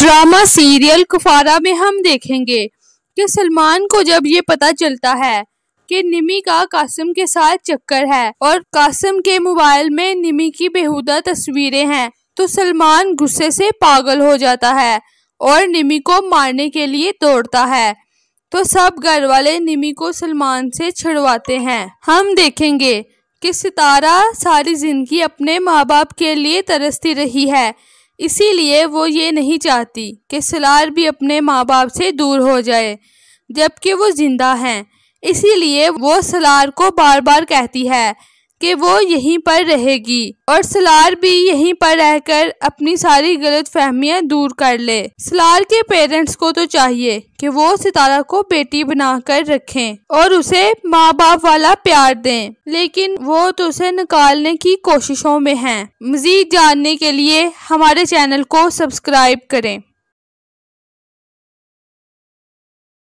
drama serial Kufra में हम देखेंगे कि सलमान को जब ये पता चलता है कि निमी का कासिम के साथ चक्कर है और कासिम के मोबाइल में निमी की बेहुदा तस्वीरें हैं तो सलमान गुस्से से पागल हो जाता है और निमी को मारने के लिए दौड़ता है तो सब घर वाले निमी को सलमान से छुड़वाते हैं हम देखेंगे कि सितारा सारी ज़िंदगी अपने माँ बाप के लिए तरसती रही है इसीलिए वो ये नहीं चाहती कि सलार भी अपने माँ बाप से दूर हो जाए जबकि वो ज़िंदा हैं इसीलिए वो सलार को बार बार कहती है कि वो यहीं पर रहेगी और सलार भी यहीं पर रहकर अपनी सारी गलत फहमियाँ दूर कर ले सलार के पेरेंट्स को तो चाहिए कि वो सितारा को बेटी बनाकर रखें और उसे माँ बाप वाला प्यार दें लेकिन वो तो उसे निकालने की कोशिशों में हैं मज़ीद जानने के लिए हमारे चैनल को सब्सक्राइब करें